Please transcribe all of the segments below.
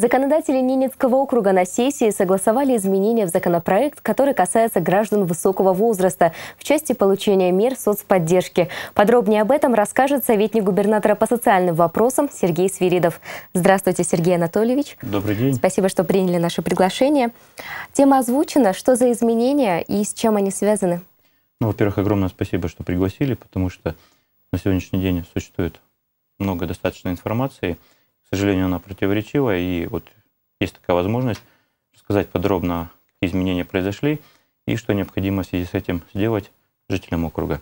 Законодатели Ненецкого округа на сессии согласовали изменения в законопроект, который касается граждан высокого возраста в части получения мер соцподдержки. Подробнее об этом расскажет советник губернатора по социальным вопросам Сергей Свиридов. Здравствуйте, Сергей Анатольевич. Добрый день. Спасибо, что приняли наше приглашение. Тема озвучена. Что за изменения и с чем они связаны? Ну, во-первых, огромное спасибо, что пригласили, потому что на сегодняшний день существует много достаточно информации – к сожалению, она противоречива, и вот есть такая возможность рассказать подробно, какие изменения произошли и что необходимо в связи с этим сделать жителям округа.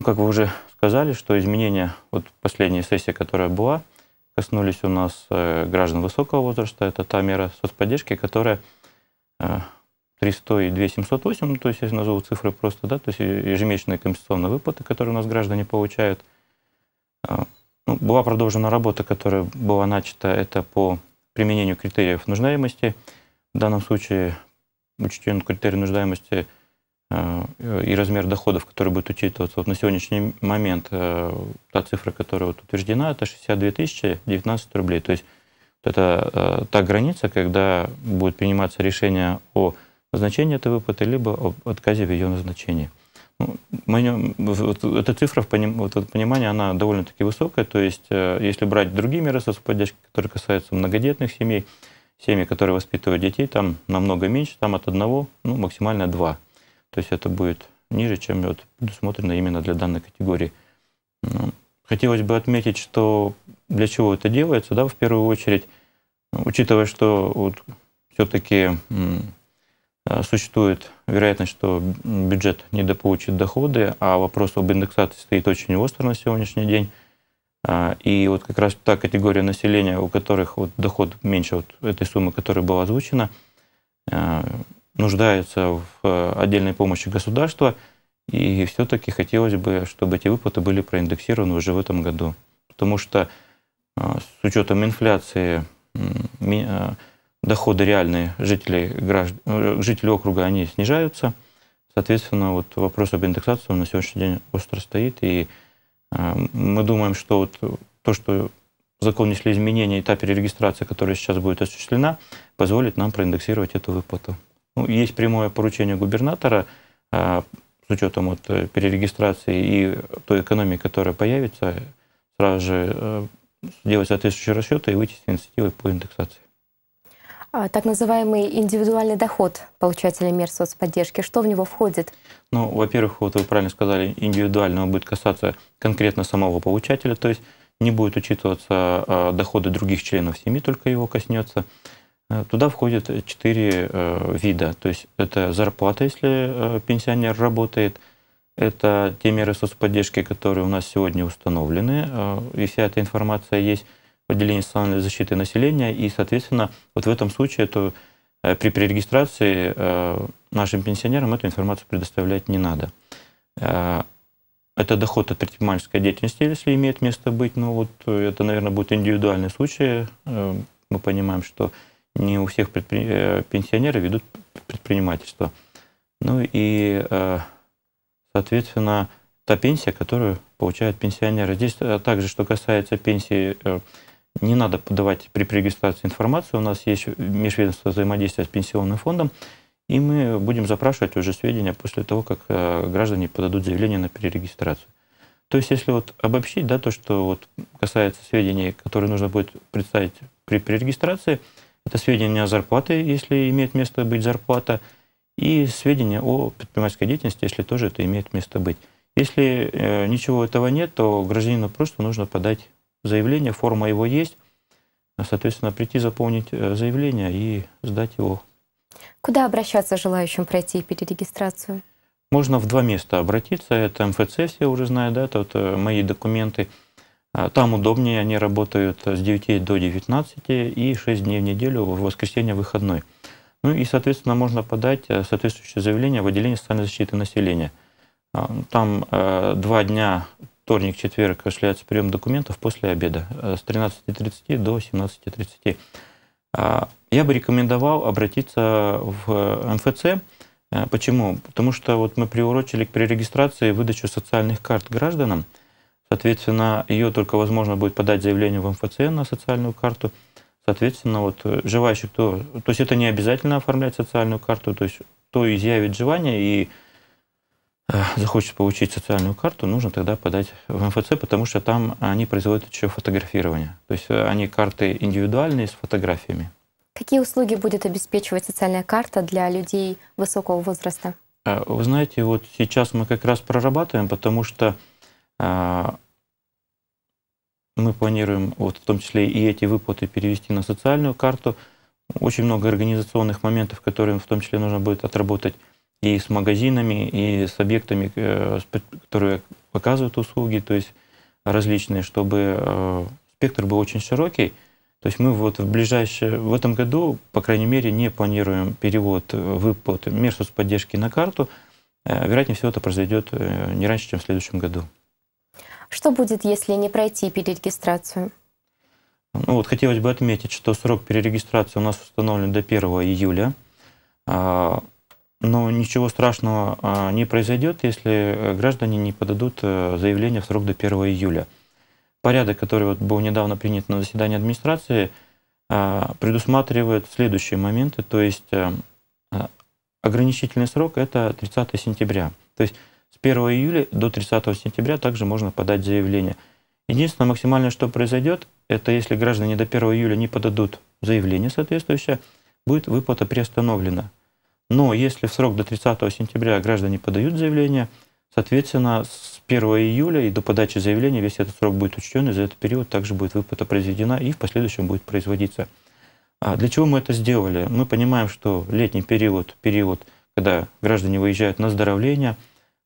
Ну, как вы уже сказали, что изменения, вот последняя сессия, которая была, коснулись у нас э, граждан высокого возраста. Это та мера соцподдержки, которая 300 э, и 2708, то есть я назову цифры просто, да, то есть ежемесячные компенсационные выплаты, которые у нас граждане получают, а, ну, была продолжена работа, которая была начата, это по применению критериев нуждаемости. В данном случае учтен критерий нуждаемости э, и размер доходов, который будет учитываться. Вот на сегодняшний момент э, та цифра, которая вот утверждена, это 62 019 рублей. То есть вот это э, та граница, когда будет приниматься решение о назначении этой выплаты, либо об отказе в ее назначении. Ну, мы, вот эта цифра, вот это понимание, она довольно-таки высокая. То есть, э, если брать другие меры соцподдержки, которые касаются многодетных семей, семьи, которые воспитывают детей, там намного меньше, там от одного, ну, максимально два. То есть это будет ниже, чем вот предусмотрено именно для данной категории. Ну, хотелось бы отметить, что для чего это делается, да, в первую очередь, ну, учитывая, что вот все-таки Э, существует вероятность, что бюджет недополучит доходы, а вопрос об индексации стоит очень остро на сегодняшний день. Э, и вот как раз та категория населения, у которых вот доход меньше вот этой суммы, которая была озвучена, э, нуждается в отдельной помощи государства. И все-таки хотелось бы, чтобы эти выплаты были проиндексированы уже в этом году. Потому что с учетом инфляции доходы реальные жителей, граждан, ну, жителей округа, они снижаются. Соответственно, вот вопрос об индексации на сегодняшний день остро стоит. И э, мы думаем, что вот то, что в закон внесли изменения, и та перерегистрация, которая сейчас будет осуществлена, позволит нам проиндексировать эту выплату. Ну, есть прямое поручение губернатора э, с учетом вот перерегистрации и той экономии, которая появится, сразу же сделать э, соответствующие расчеты и вытеснить с по индексации. А, так называемый индивидуальный доход получателя мер соцподдержки. Что в него входит? Ну, во-первых, вот вы правильно сказали, индивидуально будет касаться конкретно самого получателя, то есть не будет учитываться а, доходы других членов семьи, только его коснется. Э, туда входят четыре э, вида. То есть это зарплата, если э, пенсионер работает, это те меры соцподдержки, которые у нас сегодня установлены, и вся эта информация есть отделение социальной защиты населения, и, соответственно, вот в этом случае это, э, при перерегистрации э, нашим пенсионерам эту информацию предоставлять не надо. Э, это доход от предпринимательской деятельности, если имеет место быть, но вот это, наверное, будет индивидуальный случай. Мы понимаем, что не у всех предпри... пенсионеры ведут предпринимательство. Ну и, соответственно, та пенсия, которую получают пенсионеры. Здесь также, что касается пенсии не надо подавать при регистрации информацию. У нас есть межведомство взаимодействия с пенсионным фондом, и мы будем запрашивать уже сведения после того, как э, граждане подадут заявление на перерегистрацию. То есть, если вот обобщить, да, то, что вот касается сведений, которые нужно будет представить при перерегистрации, это сведения о зарплате, если имеет место быть зарплата, и сведения о предпринимательской деятельности, если тоже это имеет место быть. Если э, ничего этого нет, то гражданину просто нужно подать заявление, форма его есть. Соответственно, прийти заполнить э, заявление и сдать его. Куда обращаться желающим пройти перерегистрацию? Можно в два места обратиться. Это МФЦ, все уже знают, да, это вот э, мои документы. А, там удобнее, они работают с 9 до 19 и 6 дней в неделю, в воскресенье выходной. Ну и, соответственно, можно подать э, соответствующее заявление в отделение социальной защиты населения. А, там два дня вторник, четверг осуществляется прием документов после обеда э, с 13.30 до 17.30. А, я бы рекомендовал обратиться в МФЦ. Э, э, почему? Потому что вот мы приурочили при регистрации выдачу социальных карт гражданам. Соответственно, ее только возможно будет подать заявление в МФЦ на социальную карту. Соответственно, вот желающий, кто... То есть это не обязательно оформлять социальную карту, то есть кто изъявит желание и Э, захочет получить социальную карту, нужно тогда подать в МФЦ, потому что там они производят еще фотографирование. То есть э, они карты индивидуальные с фотографиями. Какие услуги будет обеспечивать социальная карта для людей высокого возраста? Э, вы знаете, вот сейчас мы как раз прорабатываем, потому что мы планируем вот в том числе и эти выплаты перевести на социальную карту. Очень много организационных моментов, которые в том числе нужно будет отработать и с магазинами, и с объектами, э, которые показывают услуги, то есть различные, чтобы э, спектр был очень широкий. То есть мы вот в ближайшее, в этом году, по крайней мере, не планируем перевод э, выплат мер соцподдержки на карту. Вероятнее всего, это произойдет не раньше, чем в следующем году. Что будет, если не пройти перерегистрацию? Ну вот хотелось бы отметить, что срок перерегистрации у нас установлен до 1 июля. А, но ничего страшного а, не произойдет, если э, граждане не подадут э, заявление в срок до 1 июля. Порядок, который вот был недавно принят на заседании администрации, а, предусматривает следующие моменты. То есть эм, а, ограничительный срок – это 30 сентября. То есть с 1 июля до 30 сентября также можно подать заявление. Единственное, максимальное, что произойдет, это если граждане до 1 июля не подадут заявление соответствующее, будет выплата приостановлена. Но если в срок до 30 сентября граждане подают заявление, соответственно, с 1 июля и до подачи заявления весь этот срок будет учтен, и за этот период также будет выплата произведена и в последующем будет производиться. А для чего мы это сделали? Мы понимаем, что летний период, период, когда граждане выезжают на здоровление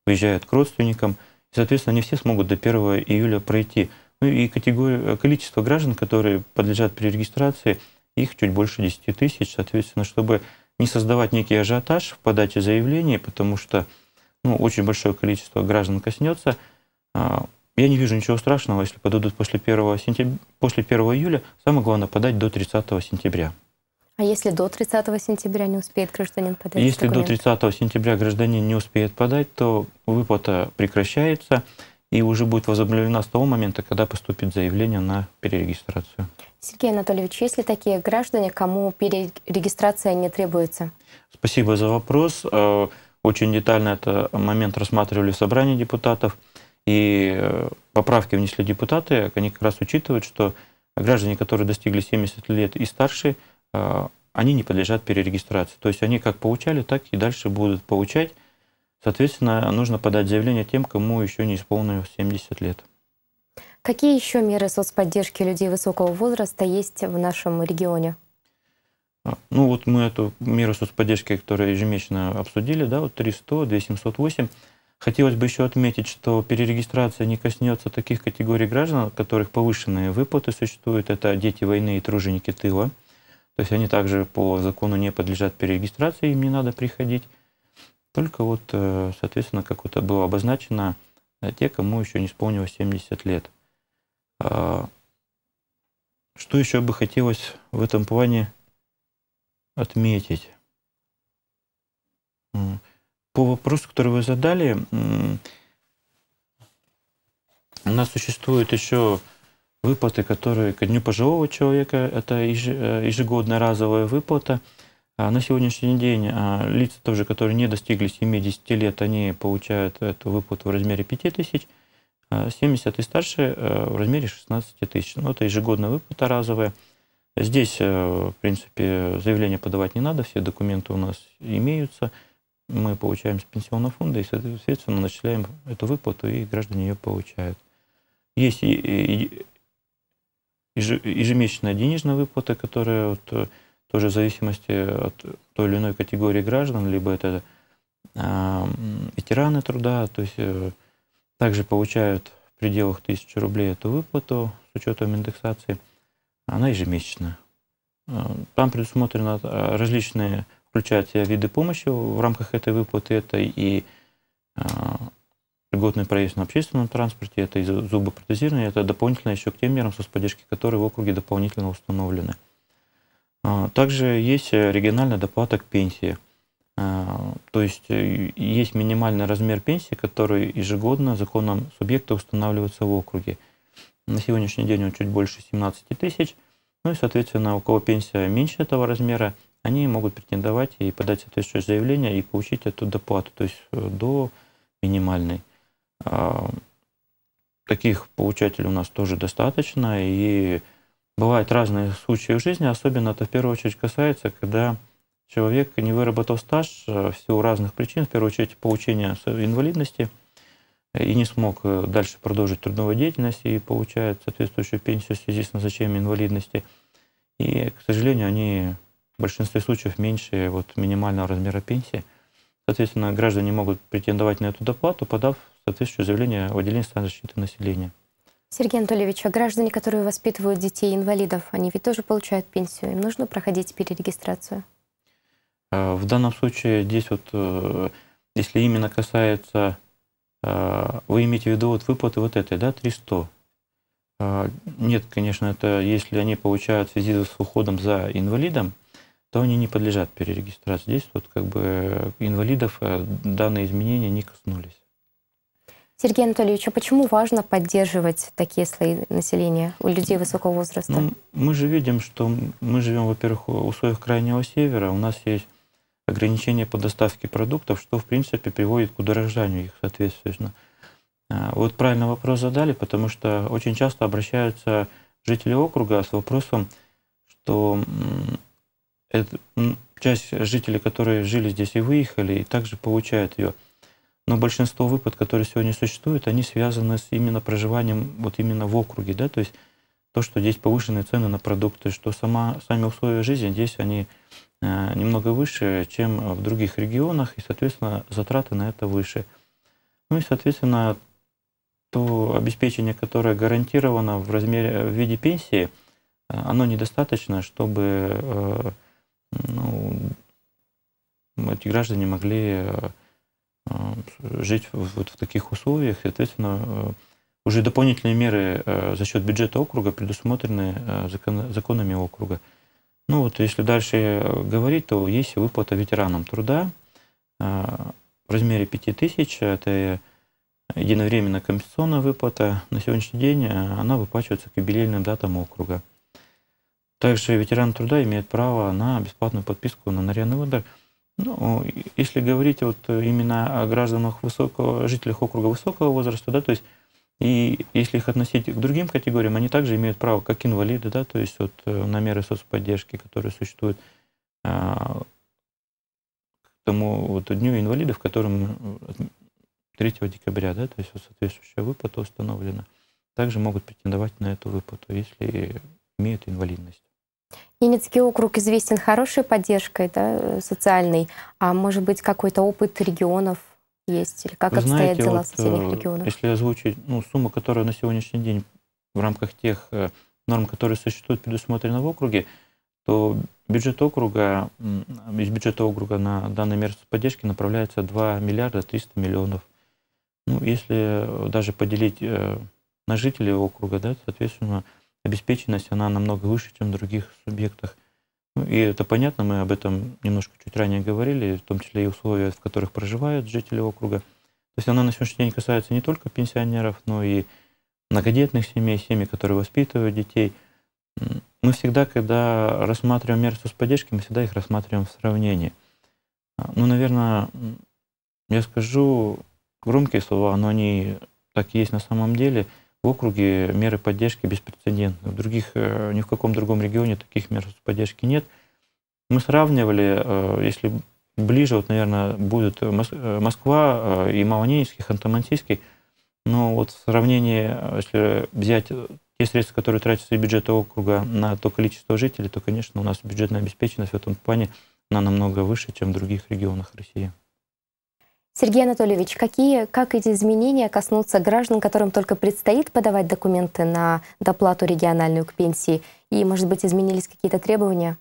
выезжают к родственникам, и, соответственно, не все смогут до 1 июля пройти. Ну и категория, количество граждан, которые подлежат при регистрации, их чуть больше 10 тысяч, соответственно, чтобы не создавать некий ажиотаж в подаче заявлений, потому что ну, очень большое количество граждан коснется. А, я не вижу ничего страшного, если подадут после 1, сентября, после 1 июля. Самое главное подать до 30 сентября. А если до 30 сентября не успеет гражданин подать? Если документ? до 30 сентября гражданин не успеет подать, то выплата прекращается и уже будет возобновлена с того момента, когда поступит заявление на перерегистрацию. Сергей Анатольевич, есть ли такие граждане, кому перерегистрация не требуется? Спасибо за вопрос. Э, очень детально этот момент рассматривали в собрании депутатов. И э, поправки внесли депутаты. Они как раз учитывают, что граждане, которые достигли 70 лет и старше, э, они не подлежат перерегистрации. То есть они как получали, так и дальше будут получать. Соответственно, нужно подать заявление тем, кому еще не исполнилось 70 лет. Какие еще меры соцподдержки людей высокого возраста есть в нашем регионе? А, ну вот мы эту меру соцподдержки, которую ежемесячно обсудили, да, вот 300, 2708. Хотелось бы еще отметить, что перерегистрация не коснется таких категорий граждан, у которых повышенные выплаты существуют. Это дети войны и труженики тыла. То есть они также по закону не подлежат перерегистрации, им не надо приходить. Только вот, э, соответственно, как это было обозначено, э, те, кому еще не исполнилось 70 лет. А, что еще бы хотелось в этом плане отметить? По вопросу, который вы задали, у нас существуют еще выплаты, которые ко дню пожилого человека, это э, ежегодная разовая выплата. А на сегодняшний день а, лица тоже, которые не достигли 70 лет, они получают эту выплату в размере 5000 тысяч 70 э, и старше э, в размере 16 тысяч. Ну, это ежегодная выплата разовая. Здесь, э, в принципе, заявление подавать не надо, все документы у нас имеются. Мы получаем с пенсионного фонда и, соответственно, начисляем эту выплату, и граждане ее получают. Есть ежемесячная денежная выплата, которая вот тоже в зависимости от той или иной категории граждан, либо это ветераны труда, то есть также получают в пределах 1000 рублей эту выплату с учетом индексации. Она ежемесячная. Э, там предусмотрено э, различные, включать виды помощи в рамках этой выплаты. Это и э, льготный проезд на общественном транспорте, это и зубопротезирование, это дополнительно еще к тем мерам соцподдержки, которые в округе дополнительно установлены. Также есть региональная доплата к пенсии – а, то есть э, есть минимальный размер пенсии, который ежегодно законом субъекта устанавливается в округе. На сегодняшний день он чуть больше 17 тысяч. Ну и, соответственно, у кого пенсия меньше этого размера, они могут претендовать и подать соответствующее заявление и получить эту доплату, то есть э, до минимальной. А, таких получателей у нас тоже достаточно, и бывают разные случаи в жизни, особенно это в первую очередь касается, когда человек не выработал стаж э, в силу разных причин, в первую очередь получения инвалидности, и не смог э, дальше продолжить трудовую деятельность и получает соответствующую пенсию в связи с назначением инвалидности. И, к сожалению, они в большинстве случаев меньше вот, минимального размера пенсии. Соответственно, граждане могут претендовать на эту доплату, подав соответствующее заявление в отделение социальной защиты населения. Сергей Анатольевич, а граждане, которые воспитывают детей инвалидов, они ведь тоже получают пенсию, им нужно проходить перерегистрацию? Э, в данном случае здесь вот, э, если именно касается, э, вы имеете в виду вот выплаты вот этой, да, 300? Нет, конечно, это если они получают в связи с уходом за инвалидом, то они не подлежат перерегистрации. Здесь вот как бы инвалидов данные изменения не коснулись. Сергей Анатольевич, а почему важно поддерживать такие слои населения у людей высокого возраста? Ну, мы же видим, что мы живем, во-первых, в условиях Крайнего Севера. У нас есть ограничения по доставке продуктов, что, в принципе, приводит к удорожанию их, соответственно. А, вот правильно вопрос задали, потому что очень часто обращаются жители округа с вопросом, что это, часть жителей, которые жили здесь и выехали, и также получают ее. Но большинство выплат, которые сегодня существуют, они связаны с именно проживанием вот именно в округе, да, то есть то, что здесь повышенные цены на продукты, что сама, сами условия жизни здесь они э, немного выше, чем в других регионах, и, соответственно, затраты на это выше. Ну и, соответственно, то обеспечение, которое гарантировано в, размере, в виде пенсии, э, оно недостаточно, чтобы э, ну, эти граждане могли жить вот в таких условиях, соответственно, уже дополнительные меры э, за счет бюджета округа предусмотрены э, законами округа. Ну вот если дальше э, говорить, то есть выплата ветеранам труда в размере 5000, это единовременная компенсационная выплата. На сегодняшний день она выплачивается к юбилейным датам округа. Также ветеран труда имеет право на бесплатную подписку на нарядный выбор. Ну, если говорить вот именно о гражданах высокого, жителях округа высокого возраста, да, то есть и если их относить к другим категориям, они также имеют право, как инвалиды, да, то есть вот э, на меры соцподдержки, которые существуют а, к тому вот дню инвалидов, которым 3 э, декабря, да, то есть вот соответствующая выплата установлена, также могут претендовать на эту выплату, если имеют инвалидность. Ненецкий округ известен хорошей поддержкой да, э, социальной, а может быть какой-то опыт регионов есть? Или как Вы обстоят знаете, дела вот, в э, соседних регионах? Если озвучить ну, сумму, которая на сегодняшний день в рамках тех э, норм, которые существуют, предусмотрены в округе, то бюджет округа, из бюджета округа на данный меры поддержки направляется 2 миллиарда 300 миллионов. Ну, если даже поделить э, на жителей округа, да, соответственно, обеспеченность, она намного выше, чем в других субъектах. И это понятно, мы об этом немножко чуть ранее говорили, в том числе и условия, в которых проживают жители округа. То есть она на сегодняшний день касается не только пенсионеров, но и многодетных семей, семей, которые воспитывают детей. Мы всегда, когда рассматриваем меры соцподдержки, мы всегда их рассматриваем в сравнении. А, ну, наверное, я скажу громкие слова, но они так и есть на самом деле – в округе меры поддержки беспрецедентны. В других, э, ни в каком другом регионе таких мер поддержки нет. Мы сравнивали, э, если ближе, вот, наверное, будет э, Москва и Малонинский, Ханты-Мансийский, но вот в сравнении, если взять те средства, которые тратятся из бюджета округа на то количество жителей, то, конечно, у нас бюджетная обеспеченность в этом плане она намного выше, чем в других регионах России. Сергей Анатольевич, какие, как эти изменения коснутся граждан, которым только предстоит подавать документы на доплату региональную к пенсии? И, может быть, изменились какие-то требования?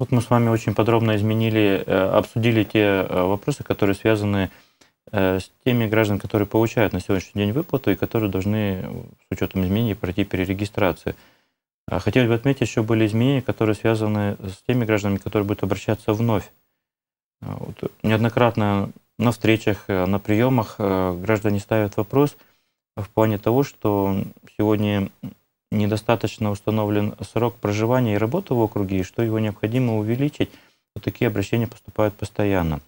Вот мы с вами очень подробно изменили, э, обсудили те э, вопросы, которые связаны э, с теми гражданами, которые получают на сегодняшний день выплату и которые должны с учетом изменений пройти перерегистрацию. А хотелось бы отметить, еще были изменения, которые связаны с теми гражданами, которые будут обращаться вновь. Вот неоднократно на встречах, э, на приемах э, граждане ставят вопрос в плане того, что сегодня недостаточно установлен срок проживания и работы в округе, и что его необходимо увеличить. Вот такие обращения поступают постоянно.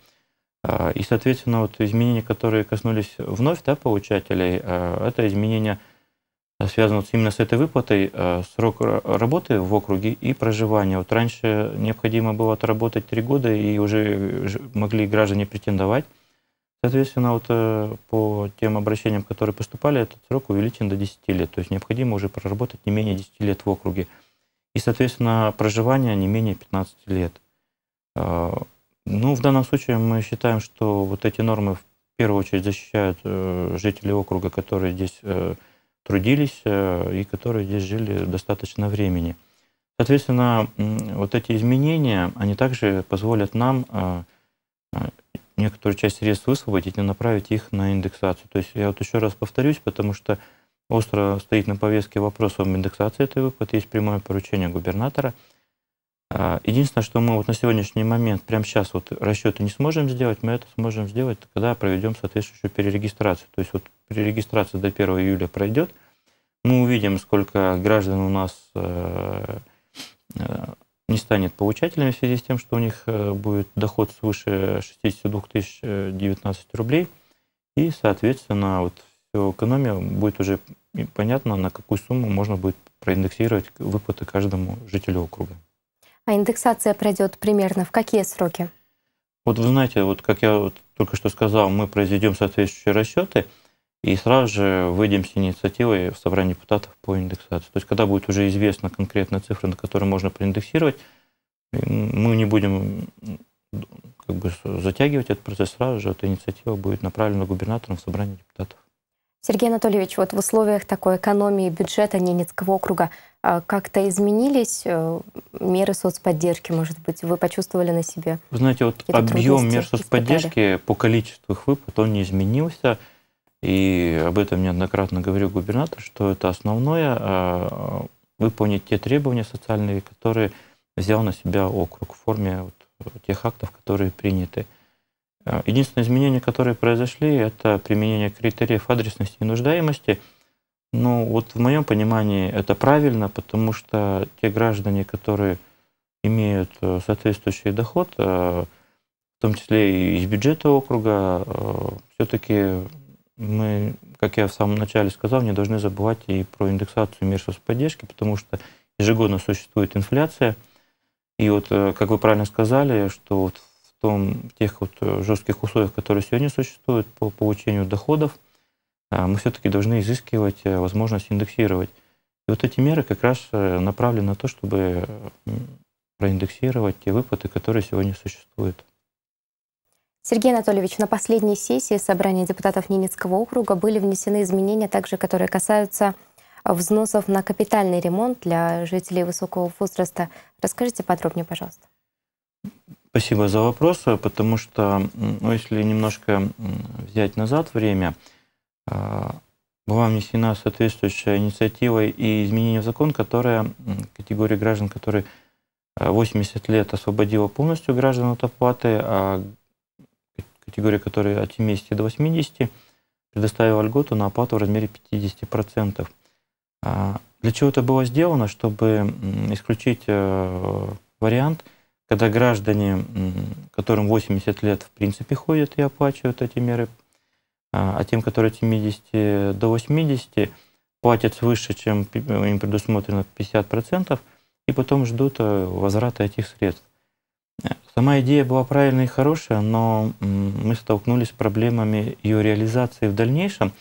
Э, и, соответственно, вот изменения, которые коснулись вновь да, получателей, это изменения связано именно с этой выплатой, срок работы в округе и проживания. Вот раньше необходимо было отработать три года, и уже могли граждане претендовать Соответственно, вот э, по тем обращениям, которые поступали, этот срок увеличен до 10 лет. То есть необходимо уже проработать не менее 10 лет в округе. И, соответственно, проживание не менее 15 лет. Э, ну, в данном случае мы считаем, что вот эти нормы в первую очередь защищают э, жителей округа, которые здесь трудились и которые здесь жили достаточно времени. Соответственно, вот эти изменения, они также позволят нам некоторую часть средств высвободить и направить их на индексацию. То есть я вот еще раз повторюсь, потому что остро стоит на повестке вопрос об индексации этой выплаты, есть прямое поручение губернатора. А, единственное, что мы вот на сегодняшний момент, прямо сейчас вот расчеты не сможем сделать, мы это сможем сделать, когда проведем соответствующую перерегистрацию. То есть вот перерегистрация до 1 июля пройдет, мы увидим, сколько граждан у нас э, э, не станет получателями в связи с тем, что у них э, будет доход свыше 62 тысяч 19 э, рублей. И, соответственно, вот все экономия будет уже понятно, на какую сумму можно будет проиндексировать выплаты каждому жителю округа. А индексация пройдет примерно в какие сроки? Вот вы знаете, вот как я вот только что сказал, мы произведем соответствующие расчеты – и сразу же выйдем с инициативой в собрании депутатов по индексации. То есть, когда будет уже известна конкретная цифра, на которую можно проиндексировать, мы не будем как бы затягивать этот процесс сразу же, эта инициатива будет направлена губернатором в собрании депутатов. Сергей Анатольевич, вот в условиях такой экономии бюджета Ненецкого округа а, как-то изменились э, меры соцподдержки, может быть, вы почувствовали на себе? Вы знаете, вот объем мер соцподдержки испытали? по количеству их выплат, он не изменился. И об этом неоднократно говорю губернатор, что это основное а, – выполнить те требования социальные, которые взял на себя округ в форме вот тех актов, которые приняты. А, единственное изменение, которое произошли, это применение критериев адресности и нуждаемости. Ну, вот в моем понимании это правильно, потому что те граждане, которые имеют э, соответствующий доход, э, в том числе и из бюджета округа, э, все-таки мы, как я в самом начале сказал, не должны забывать и про индексацию мер соцподдержки, потому что ежегодно существует инфляция. И вот, э, как вы правильно сказали, что вот в том, в тех вот э, жестких условиях, которые сегодня существуют по получению доходов, э, мы все-таки должны изыскивать возможность индексировать. И вот эти меры как раз направлены на то, чтобы проиндексировать те выплаты, которые сегодня существуют. Сергей Анатольевич, на последней сессии собрания депутатов Ненецкого округа были внесены изменения, также которые касаются взносов на капитальный ремонт для жителей высокого возраста. Расскажите подробнее, пожалуйста. Спасибо за вопрос, потому что, ну, если немножко взять назад время, а, была внесена соответствующая инициатива и изменение в закон, которая категории граждан, которые 80 а, лет освободила полностью граждан от оплаты, а категории, которые от 70 до 80, предоставила льготу на оплату в размере 50%. А, для чего это было сделано? Чтобы исключить э, вариант, когда граждане, которым 80 лет в принципе ходят и оплачивают эти меры, а, а тем, которые от 70 до 80, платят свыше, чем э, им предусмотрено 50%, и потом ждут э, возврата этих средств. Сама идея была правильная и хорошая, но мы столкнулись с проблемами ее реализации в дальнейшем.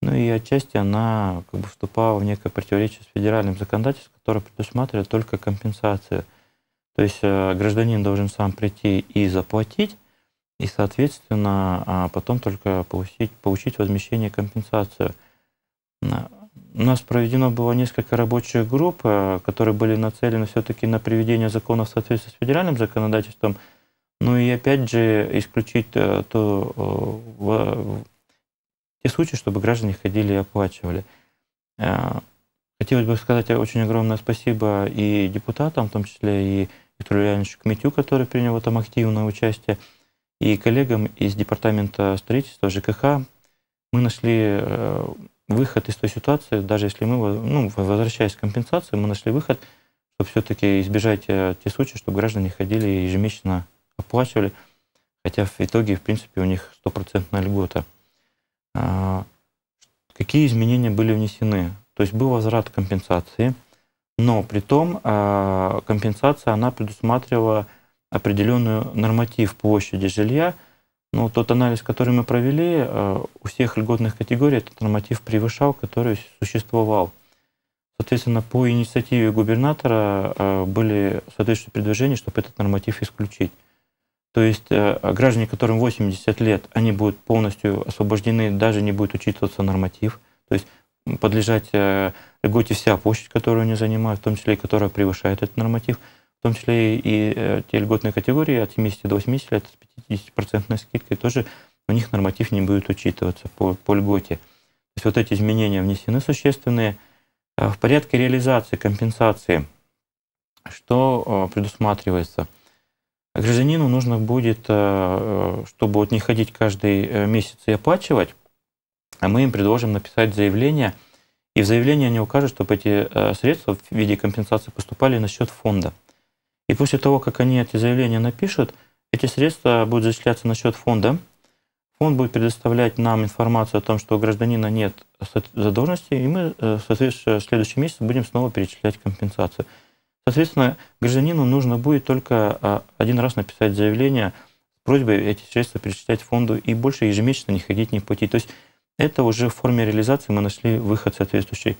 Ну и отчасти она как бы вступала в некое противоречие с федеральным законодательством, которое предусматривает только компенсацию. То есть э, гражданин должен сам прийти и заплатить, и, соответственно, а потом только получить, получить возмещение компенсацию. А у нас проведено было несколько рабочих групп, э, которые были нацелены все-таки на приведение закона в соответствии с федеральным законодательством. Ну и опять же исключить э, то, э, те случаи, чтобы граждане ходили и оплачивали. Хотелось бы сказать очень огромное спасибо и депутатам, в том числе и Виктору Леонидовичу Кметю, который принял там активное участие, и коллегам из Департамента строительства ЖКХ. Мы нашли выход из той ситуации, даже если мы, ну, возвращаясь к компенсации, мы нашли выход, чтобы все-таки избежать э, те случаи, чтобы граждане ходили и ежемесячно оплачивали, хотя в итоге, в принципе, у них стопроцентная льгота. А, какие изменения были внесены? То есть был возврат компенсации, но при том а, компенсация, она предусматривала определенную норматив площади жилья – но ну, тот анализ, который мы провели, э, у всех льготных категорий этот норматив превышал, который существовал. Соответственно, по инициативе губернатора э, были соответствующие предложения, чтобы этот норматив исключить. То есть э, граждане, которым 80 лет, они будут полностью освобождены, даже не будет учитываться норматив. То есть подлежать льготе вся площадь, которую они занимают, в том числе и которая превышает этот норматив – в том числе и э, те льготные категории от 70 до 80 лет с 50% скидкой тоже у них норматив не будет учитываться по, по льготе. То есть вот эти изменения внесены существенные. Э, в порядке реализации компенсации что э, предусматривается? Гражданину нужно будет, чтобы вот не ходить каждый месяц и оплачивать, а мы им предложим написать заявление, и в заявлении они укажут, чтобы эти средства в виде компенсации поступали на счет фонда. И после того, как они эти заявления напишут, эти средства будут зачисляться на счет фонда. Фонд будет предоставлять нам информацию о том, что у гражданина нет задолженности, и мы э, в следующем месяце будем снова перечислять компенсацию. Соответственно, гражданину нужно будет только а, один раз написать заявление с просьбой эти средства перечислять фонду и больше ежемесячно не ходить, не платить. То есть это уже в форме реализации мы нашли выход соответствующий.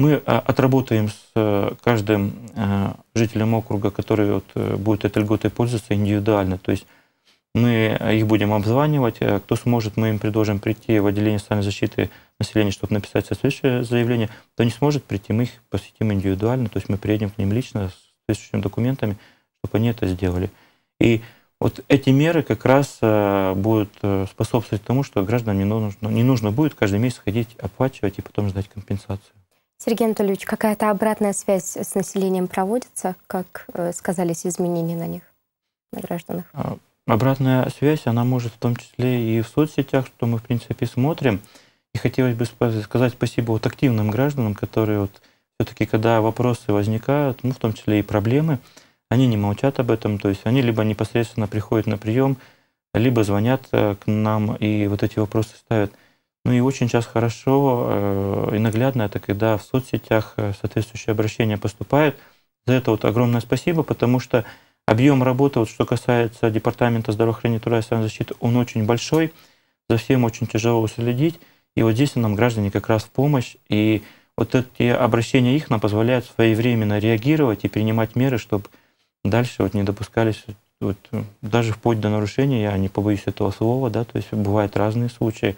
Мы а, отработаем с э, каждым э, жителем округа, который вот э, будет этой льготой пользоваться индивидуально. То есть мы их будем обзванивать. Кто сможет, мы им предложим прийти в отделение социальной защиты населения, чтобы написать соответствующее заявление. Кто не сможет прийти, мы их посетим индивидуально. То есть мы приедем к ним лично с соответствующими документами, чтобы они это сделали. И вот эти меры как раз будут способствовать тому, что гражданам не нужно, не нужно будет каждый месяц ходить, оплачивать и потом ждать компенсацию. Сергей Анатольевич, какая-то обратная связь с населением проводится? Как э, сказались изменения на них, на гражданах? А, обратная связь, она может в том числе и в соцсетях, что мы, в принципе, смотрим. И хотелось бы сказать спасибо вот активным гражданам, которые вот все-таки, когда вопросы возникают, ну, в том числе и проблемы, они не молчат об этом, то есть они либо непосредственно приходят на прием, либо звонят э, к нам и вот эти вопросы ставят. Ну и очень сейчас хорошо э, и наглядно это, когда в соцсетях э, соответствующие обращения поступают За это вот огромное спасибо, потому что объем работы, вот что касается Департамента здравоохранения труда и самозащиты, он очень большой, за всем очень тяжело следить. И вот здесь нам граждане как раз в помощь. И вот эти обращения их нам позволяют своевременно реагировать и принимать меры, чтобы дальше вот не допускались вот, э, даже вплоть до нарушения, я не побоюсь этого слова, да, то есть бывают разные случаи,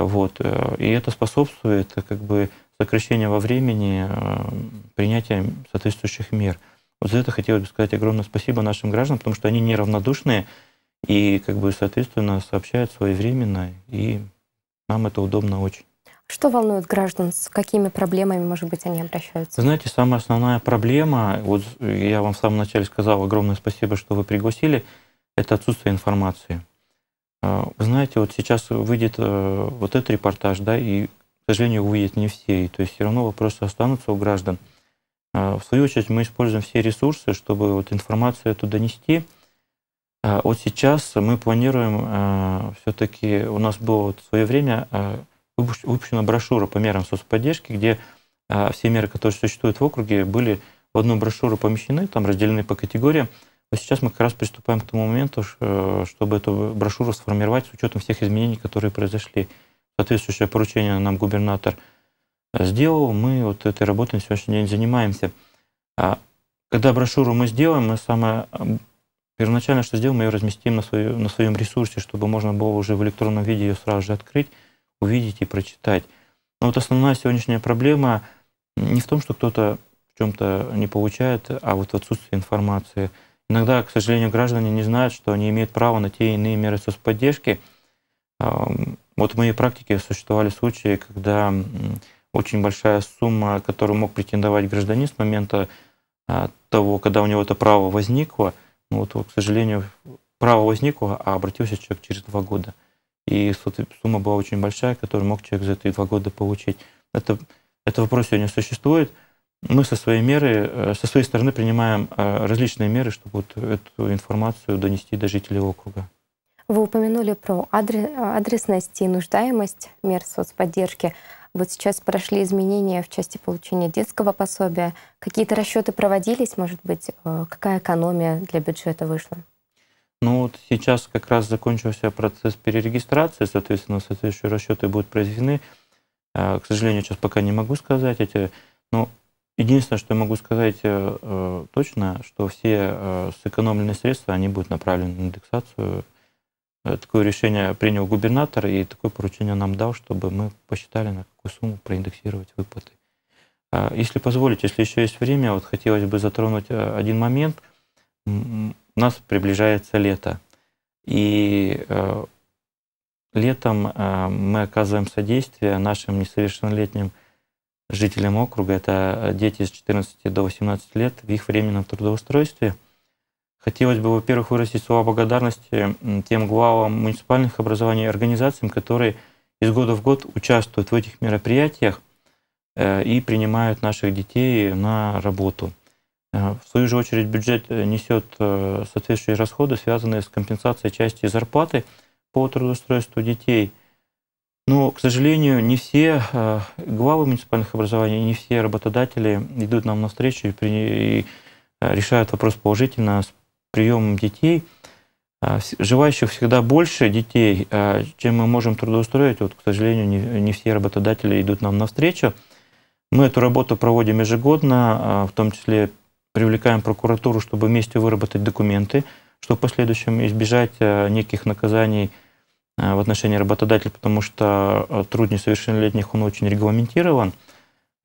вот. Э, и это способствует э, как бы, сокращению во времени э, принятия соответствующих мер. Вот за это хотелось бы сказать огромное спасибо нашим гражданам, потому что они неравнодушные и, как бы, соответственно, сообщают своевременно, и нам это удобно очень. Что волнует граждан? С какими проблемами, может быть, они обращаются? Знаете, самая основная проблема, вот я вам в самом начале сказал, огромное спасибо, что вы пригласили, это отсутствие информации. А, вы знаете, вот сейчас выйдет э, вот этот репортаж, да, и, к сожалению, выйдет не все. И, то есть все равно вопросы останутся у граждан. А, в свою очередь мы используем все ресурсы, чтобы вот информацию эту донести. А, вот сейчас мы планируем э, все-таки, у нас было вот в свое время э, выпущена брошюра по мерам соцподдержки, где все меры, которые существуют в округе, были в одну брошюру помещены, там разделены по категориям. Вот сейчас мы как раз приступаем к тому моменту, э, чтобы эту брошюру сформировать с учетом всех изменений, которые произошли. Соответствующее поручение нам губернатор э, сделал, мы вот этой работой на сегодняшний день занимаемся. А когда брошюру мы сделаем, мы самое первоначально, что сделаем, мы ее разместим на, свою, на своем ресурсе, чтобы можно было уже в электронном виде ее сразу же открыть, увидеть и прочитать. Но вот основная сегодняшняя проблема не в том, что кто-то в чем-то не получает, а вот в отсутствии информации – Иногда, к сожалению, граждане не знают, что они имеют право на те или иные меры соцподдержки. Вот в моей практике существовали случаи, когда очень большая сумма, которую мог претендовать гражданин с момента а, того, когда у него это право возникло, ну вот, к сожалению, право возникло, а обратился человек через два года. И сумма была очень большая, которую мог человек за эти два года получить. Это, это вопрос сегодня существует – мы со своей меры, э, со своей стороны принимаем э, различные меры, чтобы вот эту информацию донести до жителей округа. Вы упомянули про адрес, адресность и нуждаемость мер соцподдержки. Вот сейчас прошли изменения в части получения детского пособия. Какие-то расчеты проводились, может быть, э, какая экономия для бюджета вышла? Ну вот сейчас как раз закончился процесс перерегистрации, соответственно, соответствующие расчеты будут произведены. К сожалению, сейчас пока не могу сказать эти, но Единственное, что я могу сказать э, э, точно, что все э, сэкономленные средства, они будут направлены на индексацию. Э, такое решение принял губернатор, и такое поручение нам дал, чтобы мы посчитали, на какую сумму проиндексировать выплаты. Э, если позволить, если еще есть время, вот хотелось бы затронуть э, один момент. У нас приближается лето, и э, летом э, мы оказываем содействие нашим несовершеннолетним э, жителям округа. Это э, дети с 14 до 18 лет в их временном трудоустройстве. Хотелось бы, во-первых, выразить слова благодарности тем главам муниципальных образований и организациям, которые из года в год участвуют в этих мероприятиях э, и принимают наших детей на работу. Э, в свою же очередь бюджет несет соответствующие расходы, связанные с компенсацией части зарплаты по трудоустройству детей – но, ну, к сожалению, не все э, главы муниципальных образований, не все работодатели идут нам навстречу и, и э, решают вопрос положительно с приемом детей. Э, желающих всегда больше детей, чем мы можем трудоустроить. Вот, к сожалению, не, не все работодатели идут нам навстречу. Мы эту работу проводим ежегодно, в том числе привлекаем прокуратуру, чтобы вместе выработать документы, чтобы в последующем избежать неких наказаний – Э, в отношении работодателя, потому что э, труд несовершеннолетних, он очень регламентирован.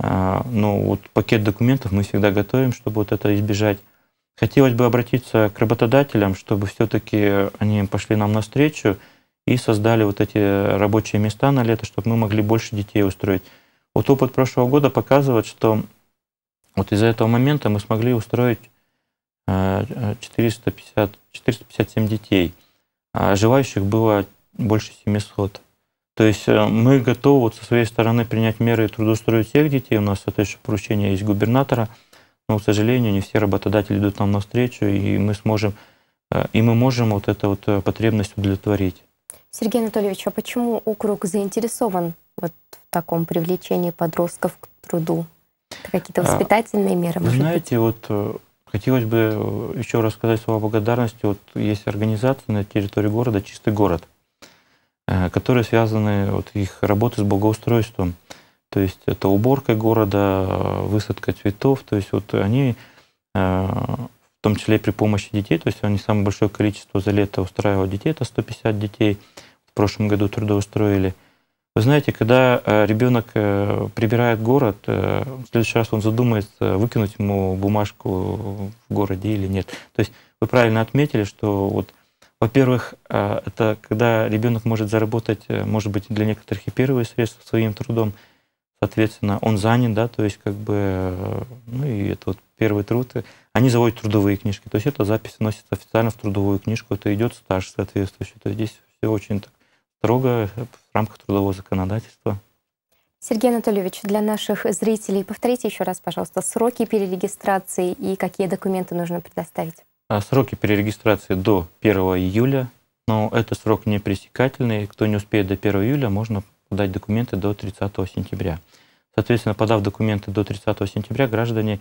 Э, но вот пакет документов мы всегда готовим, чтобы вот это избежать. Хотелось бы обратиться к работодателям, чтобы все-таки они пошли нам навстречу и создали вот эти рабочие места на лето, чтобы мы могли больше детей устроить. Вот опыт прошлого года показывает, что вот из-за этого момента мы смогли устроить 450, 457 детей. А желающих было больше 700. То есть э, мы готовы вот со своей стороны принять меры и трудоустроить всех детей. У нас соответствующее поручение есть губернатора, но, к сожалению, не все работодатели идут нам навстречу, и мы сможем, э, и мы можем вот эту вот э, потребность удовлетворить. Сергей Анатольевич, а почему округ заинтересован вот в таком привлечении подростков к труду? Какие-то а, воспитательные меры? Вы знаете, быть? вот хотелось бы еще рассказать слова благодарности. Вот есть организация на территории города «Чистый город». Э, которые связаны, вот их работы с благоустройством. То есть это уборка города, высадка цветов. То есть вот они, э, в том числе и при помощи детей, то есть они самое большое количество за лето устраивают детей, это 150 детей в прошлом году трудоустроили. Вы знаете, когда э, ребенок прибирает город, в следующий раз он задумается, выкинуть ему бумажку в городе или нет. То есть вы правильно отметили, что вот во-первых, э, это когда ребенок может заработать, э, может быть, для некоторых и первые средства своим трудом, соответственно, он занят, да, то есть как бы, э, ну и это вот первый труд. Они заводят трудовые книжки, то есть эта запись вносится официально в трудовую книжку, это идет стаж соответствующий, то есть здесь все очень так строго в рамках трудового законодательства. Сергей Анатольевич, для наших зрителей повторите еще раз, пожалуйста, сроки перерегистрации и какие документы нужно предоставить. А сроки перерегистрации до 1 июля, но это срок не пресекательный. Кто не успеет до 1 июля, можно подать документы до 30 сентября. Соответственно, подав документы до 30 сентября, граждане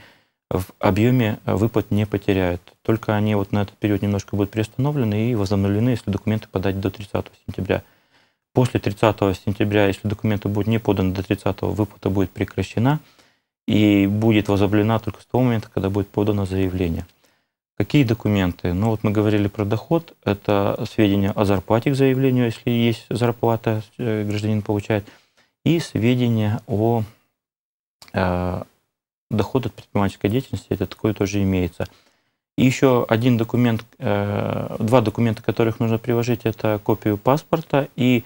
в объеме э, выплат не потеряют. Только они вот на этот период немножко будут приостановлены и возобновлены, если документы подать до 30 сентября. После 30 сентября, если документы будут не поданы до 30, выплата будет прекращена и будет возобновлена только с того момента, когда будет подано заявление. Какие документы? Ну вот мы говорили про доход, это сведения о зарплате к заявлению, если есть зарплата, э, гражданин получает, и сведения о э, доходе от предпринимательской деятельности, это такое тоже имеется. И еще один документ, э, два документа, которых нужно приложить, это копию паспорта и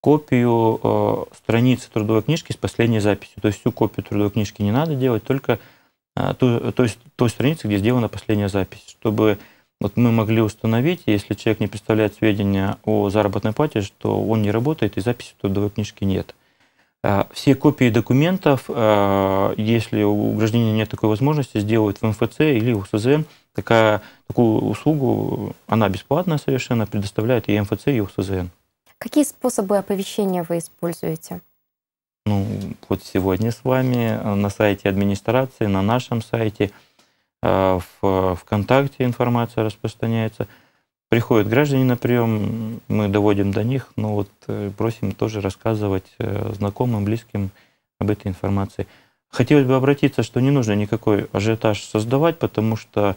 копию э, страницы трудовой книжки с последней записью. То есть всю копию трудовой книжки не надо делать, только а, то есть той страницы, где сделана последняя запись, чтобы вот мы могли установить, если человек не представляет сведения о заработной плате, что он не работает и записи в трудовой книжке нет. А, все копии документов, а, если у гражданина нет такой возможности, сделают в МФЦ или УСЗ. Такая, такую услугу, она бесплатная совершенно, предоставляет и МФЦ, и УСЗН. Какие способы оповещения вы используете? ну, вот сегодня с вами э, на сайте администрации, на нашем сайте, э, в ВКонтакте информация распространяется. Приходят граждане на прием, мы доводим до них, но вот э, просим тоже рассказывать знакомым, близким об этой информации. Хотелось бы обратиться, что не нужно никакой ажиотаж создавать, потому что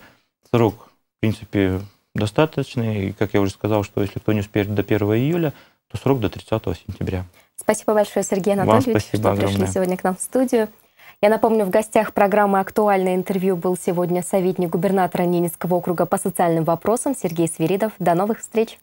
срок, в принципе, достаточный. И, как я уже сказал, что если кто не успеет до 1 июля, то срок до 30 сентября. Спасибо большое, Сергей Анатольевич, что огромное. пришли сегодня к нам в студию. Я напомню, в гостях программы «Актуальное интервью» был сегодня советник губернатора Ненецкого округа по социальным вопросам Сергей Свиридов. До новых встреч!